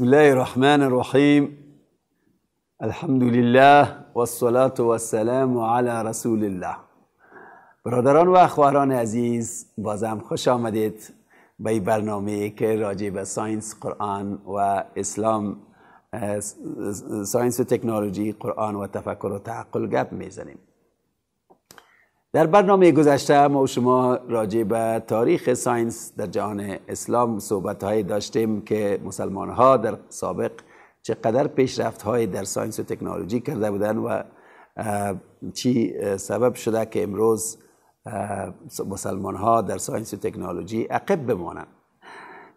بسم الله الرحمن الرحیم الحمد لله والصلاة والسلام على رسول الله برادران و اخواران عزیز بازم خوش آمدید به برنامه که راجع به ساینس قرآن و اسلام ساینس و تکنولوژی قرآن و تفکر و تعقل گپ میزنیم در برنامه گذشته ما و شما راجع به تاریخ ساینس در جهان اسلام صحبت های داشتیم که مسلمان ها در سابق چقدر پیشرفت های در ساینس و تکنولوژی کرده بودن و چی سبب شده که امروز مسلمان ها در ساینس و تکنولوژی عقب بمانند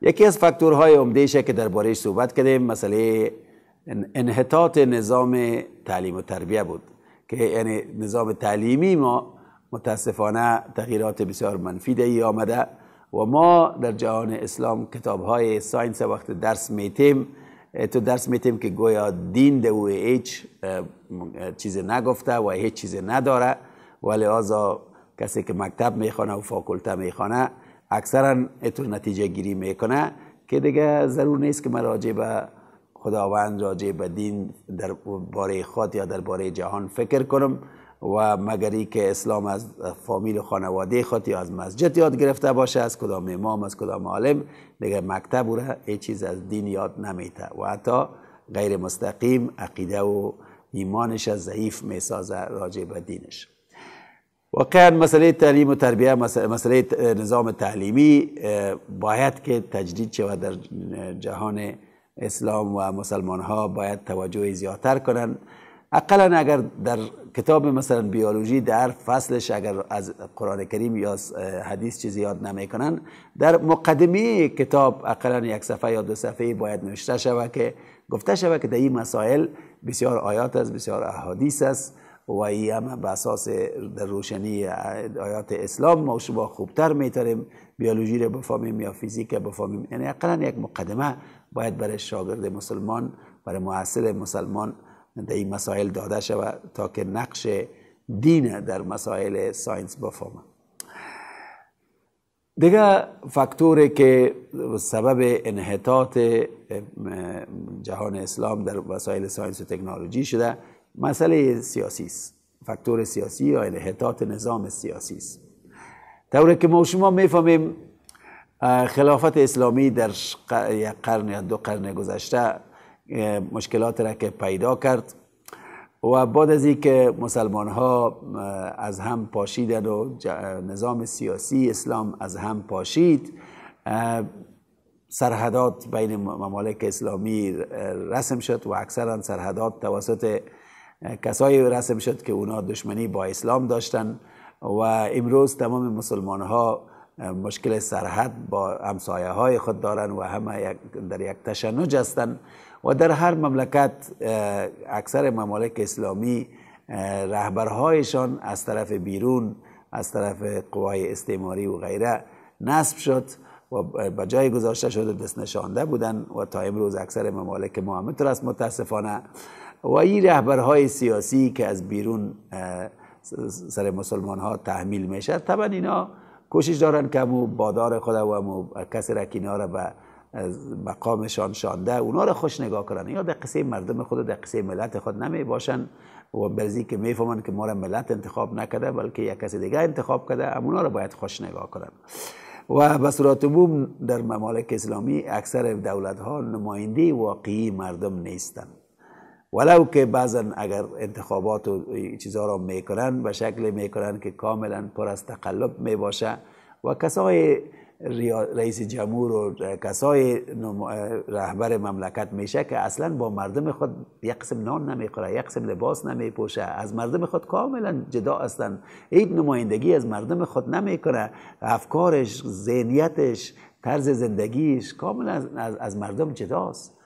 یکی از فاکتورهای عمدهشه که دربارهش صحبت کردیم مسئله انحطاط نظام تعلیم و تربیه بود که یعنی نظام تعلیمی ما متاسفانه تغییرات بسیار منفی ده ای آمده و ما در جهان اسلام کتاب های ساینس وقت درس میتیم تو درس میتیم که گویا دین دویه او چیز نگفته و هیچ چیز نداره ولی آزا کسی که مکتب میخوانه و فاکولته میخوانه اکثرا تو نتیجه گیری میکنه که دیگه ضرور نیست که مراجع به خداوند راجع به دین در باره خود یا در باره جهان فکر کنم و مگری که اسلام از فامیل خانواده خود یا از مسجد یاد گرفته باشه از کدام امام از کدام عالم دیگه مکتب او را چیز از دین یاد نمیته و حتی غیر مستقیم عقیده و ایمانش ضعیف میسازه راجع به دینش واقعا مسئله تعلیم و تربیه مسئله نظام تعلیمی باید که تجدید شود در جهان اسلام و مسلمان ها باید توجه زیادتر کنند اقلا اگر در کتاب مثلا بیولوژی در فصلش اگر از قرآن کریم یا حدیث چیزی یاد نمیکنن در مقدمه کتاب اقلا یک صفحه یا دو صفحه باید نوشته شود که گفته شود که در این مسائل بسیار آیات است بسیار احادیث است و ای هم به اساس در روشنی آیات اسلام ما شما خوبتر میتاریم بیولوژی رو بفهمیم یا فیزیک بفهمیم یعنی اقلا یک مقدمه باید برای شاگرد مسلمان برای معاصر مسلمان در این مسائل داده شود تا که نقش دین در مسائل ساینس بفهمه دیگه فاکتوری که سبب انحطاط جهان اسلام در وسایل ساینس و تکنولوژی شده مسئله سیاسی است فاکتور سیاسی یا انحطاط نظام سیاسی است طوری که ما شما میفهمیم خلافت اسلامی در قرن یا دو قرن گذشته مشکلات را که پیدا کرد و بعد از اینکه مسلمان ها از هم پاشیدند و نظام سیاسی اسلام از هم پاشید سرحدات بین ممالک اسلامی رسم شد و اکثرا سرحدات توسط کسایی رسم شد که اونا دشمنی با اسلام داشتن و امروز تمام مسلمان ها مشکل سرحد با همسایه های خود دارن و همه در یک تشنج هستن و در هر مملکت اکثر ممالک اسلامی رهبرهایشان از طرف بیرون از طرف قوای استعماری و غیره نصب شد و به جای گذاشته شد و دست نشانده بودن و تا امروز اکثر ممالک ما متاسفانه و این رهبرهای سیاسی که از بیرون سر مسلمان ها تحمیل میشه طبعا اینا کوشش دارن که امو بادار خود و امو کسی را کنار به مقامشان شانده اونا را خوش نگاه کردن یا در قصه مردم خود در قصه ملت خود نمی باشن و برزی که فهمن که ما را ملت انتخاب نکده بلکه یک کسی دیگه انتخاب کرده اونا را باید خوش نگاه کردن و به صورت در ممالک اسلامی اکثر دولت ها نماینده واقعی مردم نیستن ولو که بعضا اگر انتخابات و چیزها را میکنن به شکل میکنن که کاملا پر از تقلب میباشه و کسای رئیس جمهور و کسای رهبر مملکت میشه که اصلا با مردم خود یک قسم نان نمیخوره یک قسم لباس نمیپوشه از مردم خود کاملا جدا هستن هیچ نمایندگی از مردم خود نمیکنه افکارش ذهنیتش طرز زندگیش کاملا از, مردم جداست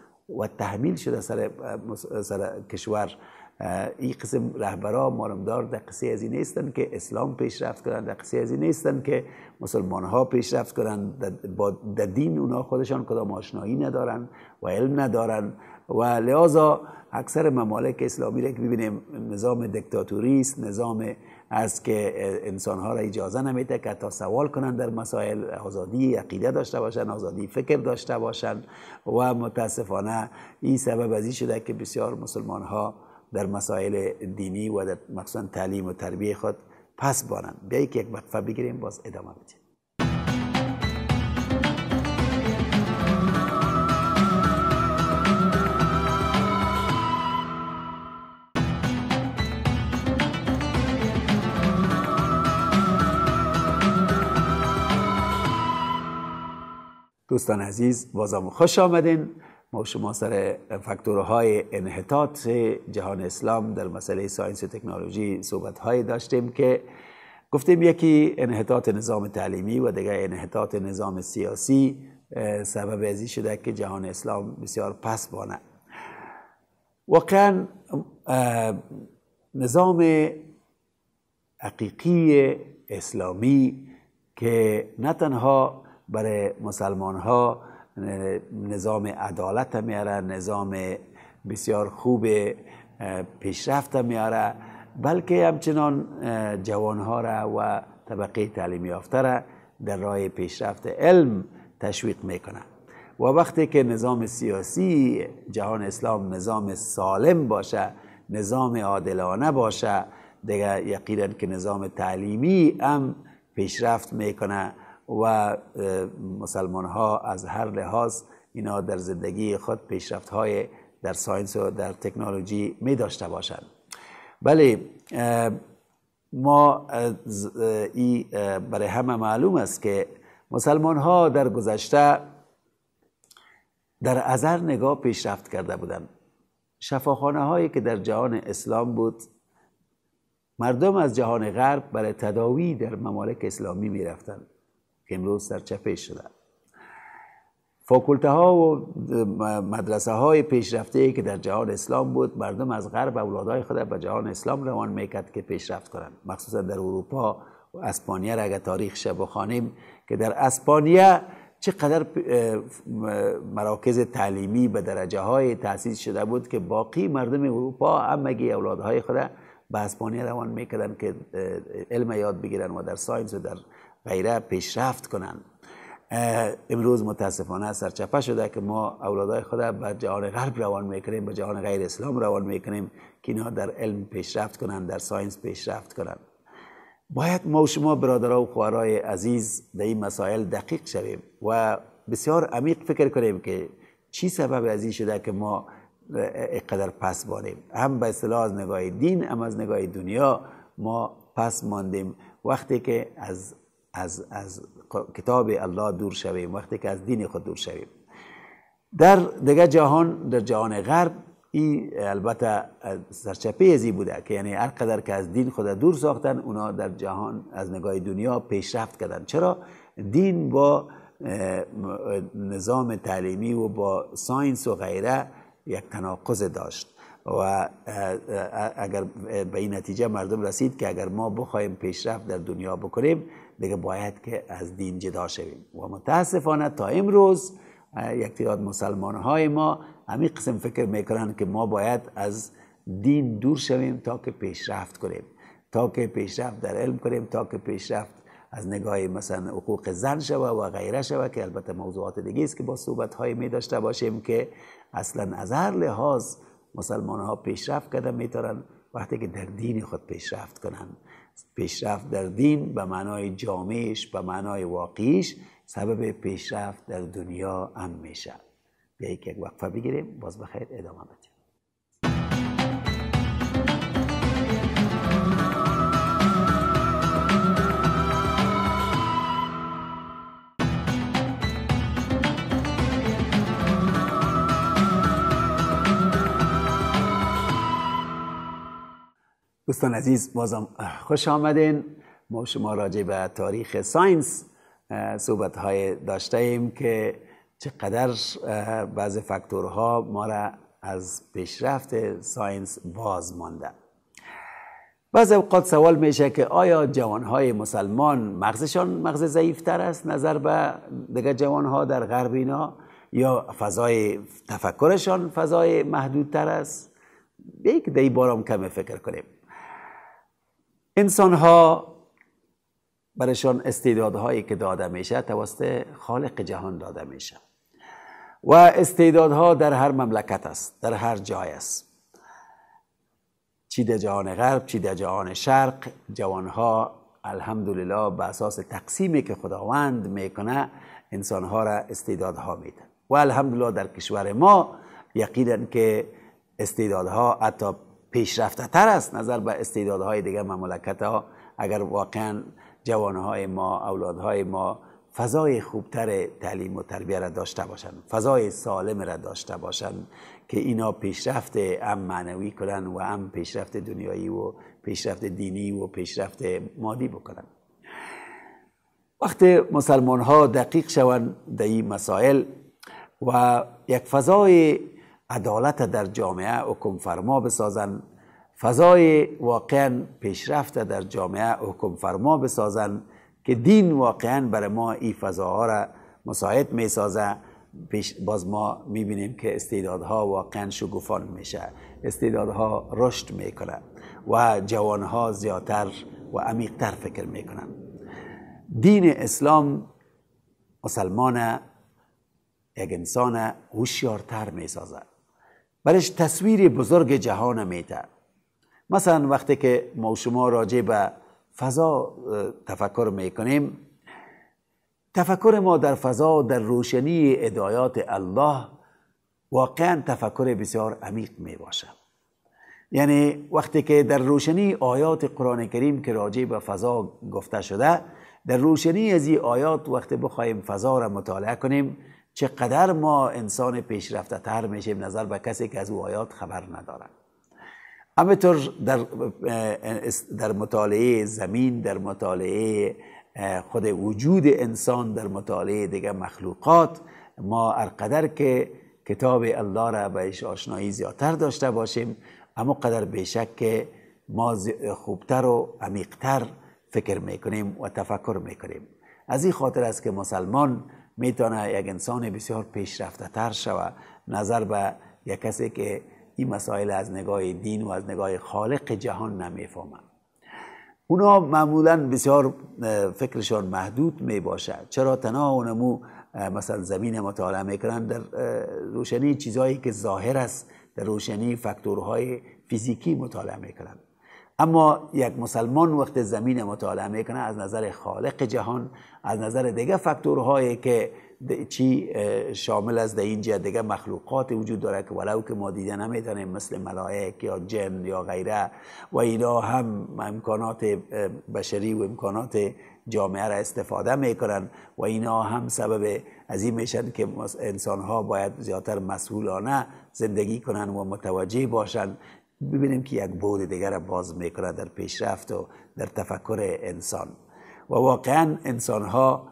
و تحمیل شده سر, سر کشور این قسم رهبرا مارمدار در قصه از این نیستن که اسلام پیشرفت کردن در قصه از این نیستن که مسلمان ها پیشرفت کردن با در دین اونا خودشان کدام آشنایی ندارن و علم ندارن و لذا اکثر ممالک اسلامی را که ببینیم نظام دکتاتوری است نظام از که انسانها را اجازه نمیده که تا سوال کنند در مسائل آزادی عقیده داشته باشند آزادی فکر داشته باشند و متاسفانه این سبب از شده که بسیار مسلمان در مسائل دینی و در مخصوصا تعلیم و تربیه خود پس بارند بیایی که یک وقفه بگیریم باز ادامه بدیم دوستان عزیز بازم خوش آمدین ما شما سر فاکتورهای انحطاط جهان اسلام در مسئله ساینس و تکنولوژی صحبتهایی داشتیم که گفتیم یکی انحطاط نظام تعلیمی و دیگر انحطاط نظام سیاسی سبب ازی شده که جهان اسلام بسیار پس بانه واقعا نظام حقیقی اسلامی که نه تنها برای مسلمان ها یعنی نظام عدالت میاره نظام بسیار خوب پیشرفت میاره بلکه همچنان جوانها را و طبقه تعلیم یافته را در راه پیشرفت علم تشویق میکنه و وقتی که نظام سیاسی جهان اسلام نظام سالم باشه نظام عادلانه باشه دیگه یقینا که نظام تعلیمی هم پیشرفت میکنه و مسلمان ها از هر لحاظ اینا در زندگی خود پیشرفت های در ساینس و در تکنولوژی می داشته باشند بله ما این برای همه معلوم است که مسلمان ها در گذشته در ازر نگاه پیشرفت کرده بودند شفاخانه هایی که در جهان اسلام بود مردم از جهان غرب برای تداوی در ممالک اسلامی می رفتند که امروز سرچپه شده فاکولته ها و مدرسه های پیشرفته که در جهان اسلام بود مردم از غرب های خود به جهان اسلام روان میکرد که پیشرفت کنند مخصوصا در اروپا و اسپانیا را اگر تاریخ شب بخوانیم که در اسپانیا چقدر مراکز تعلیمی به درجه های تاسیس شده بود که باقی مردم اروپا همگی اولادهای خود به اسپانیا روان میکردن که علم یاد بگیرن و در ساینس و در غیره پیشرفت کنند. امروز متاسفانه سرچپه شده که ما اولادای خود به جهان غرب روان میکنیم به جهان غیر اسلام روان میکنیم که اینا در علم پیشرفت کنند. در ساینس پیشرفت کنند. باید ما و شما برادرها و خواهرای عزیز در این مسائل دقیق شویم و بسیار عمیق فکر کنیم که چی سبب از این شده که ما اقدر پس بانیم هم به اصطلاح از نگاه دین هم از نگاه دنیا ما پس ماندیم وقتی که از از, از کتاب الله دور شویم وقتی که از دین خود دور شویم در دیگه جهان در جهان غرب این البته سرچپه ازی بوده که یعنی هر قدر که از دین خود دور ساختن اونا در جهان از نگاه دنیا پیشرفت کردن چرا دین با نظام تعلیمی و با ساینس و غیره یک تناقض داشت و اگر به این نتیجه مردم رسید که اگر ما بخوایم پیشرفت در دنیا بکنیم دیگه باید که از دین جدا شویم و متاسفانه تا امروز یک تعداد مسلمان های ما همین قسم فکر میکنند که ما باید از دین دور شویم تا که پیشرفت کنیم تا که پیشرفت در علم کنیم تا که پیشرفت از نگاه مثلا حقوق زن شوه و غیره شوه که البته موضوعات دیگه است که با صحبت های می داشته باشیم که اصلا از هر لحاظ مسلمان ها پیشرفت کرده میتونن وقتی که در دین خود پیشرفت کنن پیشرفت در دین به معنای جامعش به معنای واقعیش سبب پیشرفت در دنیا هم میشه که یک وقفه بگیریم باز بخیر ادامه بدیم دوستان عزیز بازم خوش آمدین ما شما راجع به تاریخ ساینس صحبت های داشته ایم که چقدر بعض فاکتورها ما را از پیشرفت ساینس باز مانده بعض اوقات سوال میشه که آیا جوانهای مسلمان مغزشان مغز تر است نظر به دیگه جوانها در غرب اینا یا فضای تفکرشان فضای تر است یک دی بارم کم فکر کنیم انسان ها برایشان استعدادهایی که داده میشه توسط خالق جهان داده میشه و استعدادها در هر مملکت است در هر جای است چی در جهان غرب چی در جهان شرق جوانها الحمدلله به اساس تقسیمی که خداوند میکنه ها را ها میده و الحمدلله در کشور ما یقینا که استعدادها حتی پیشرفته تر است نظر به استعدادهای دیگر مملکت ها اگر واقعا جوانهای ما اولادهای ما فضای خوبتر تعلیم و تربیه را داشته باشند فضای سالم را داشته باشند که اینا پیشرفت هم معنوی کنند و هم پیشرفت دنیایی و پیشرفت دینی و پیشرفت مادی بکنند وقت مسلمان ها دقیق شوند در این مسائل و یک فضای عدالت در جامعه حکم فرما بسازن فضای واقعا پیشرفت در جامعه حکم فرما بسازن که دین واقعا برای ما این فضاها را مساعد می باز ما می بینیم که استعدادها واقعا شگفان میشه استعدادها رشد میکنه و جوانها زیادتر و عمیقتر فکر میکنن دین اسلام مسلمان یک انسان هوشیارتر میسازد برش تصویر بزرگ جهان میده مثلا وقتی که ما شما راجع به فضا تفکر میکنیم تفکر ما در فضا در روشنی ادایات الله واقعا تفکر بسیار عمیق می باشه یعنی وقتی که در روشنی آیات قرآن کریم که راجع به فضا گفته شده در روشنی از این آیات وقتی بخوایم فضا را مطالعه کنیم چقدر ما انسان پیشرفته تر میشیم نظر به کسی که از او آیات خبر ندارد همینطور در, در مطالعه زمین در مطالعه خود وجود انسان در مطالعه دیگه مخلوقات ما ارقدر که کتاب الله را بهش آشنایی زیادتر داشته باشیم اما قدر بیشک که ما خوبتر و عمیقتر فکر میکنیم و تفکر میکنیم از این خاطر است که مسلمان میتونه یک انسان بسیار پیشرفته تر شود نظر به یک کسی که این مسائل از نگاه دین و از نگاه خالق جهان نمیفهمه اونا معمولا بسیار فکرشان محدود می باشد چرا تنها اونمو مثلا زمین مطالعه میکنن در روشنی چیزهایی که ظاهر است در روشنی فکتورهای فیزیکی مطالعه میکنن اما یک مسلمان وقت زمین مطالعه میکنه از نظر خالق جهان از نظر دیگه فاکتورهایی که چی شامل از در اینجا دیگه مخلوقات وجود داره که ولو که ما دیده نمیتونیم مثل ملائک یا جن یا غیره و اینا هم امکانات بشری و امکانات جامعه را استفاده میکنن و اینا هم سبب از این میشن که انسان ها باید زیادتر مسئولانه زندگی کنن و متوجه باشن ببینیم که یک بود دیگر را باز میکنه در پیشرفت و در تفکر انسان و واقعا انسان ها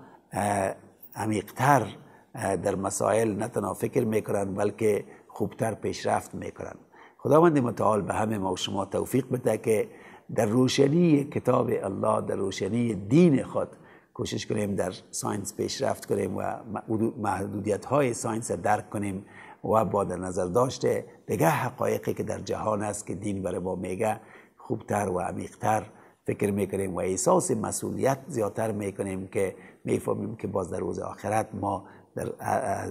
عمیقتر در مسائل نه تنها فکر میکنند بلکه خوبتر پیشرفت میکنند. خداوند متعال به همه ما و شما توفیق بده که در روشنی کتاب الله در روشنی دین خود کوشش کنیم در ساینس پیشرفت کنیم و محدودیت های ساینس درک کنیم و با در نظر داشته دیگه حقایقی که در جهان است که دین برای ما میگه خوبتر و عمیقتر فکر میکنیم و احساس مسئولیت زیادتر میکنیم که میفهمیم که باز در روز آخرت ما در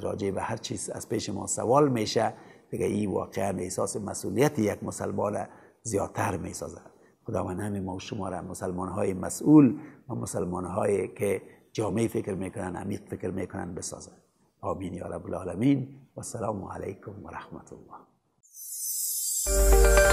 راجع به هر چیز از پیش ما سوال میشه دیگه این واقعا احساس مسئولیت یک مسلمان زیادتر میسازد خداوند همه ما و شما را مسلمان های مسئول و مسلمان هایی که جامعه فکر میکنن عمیق فکر میکنن بسازه آمین يا رب العالمين والسلام عليكم ورحمة الله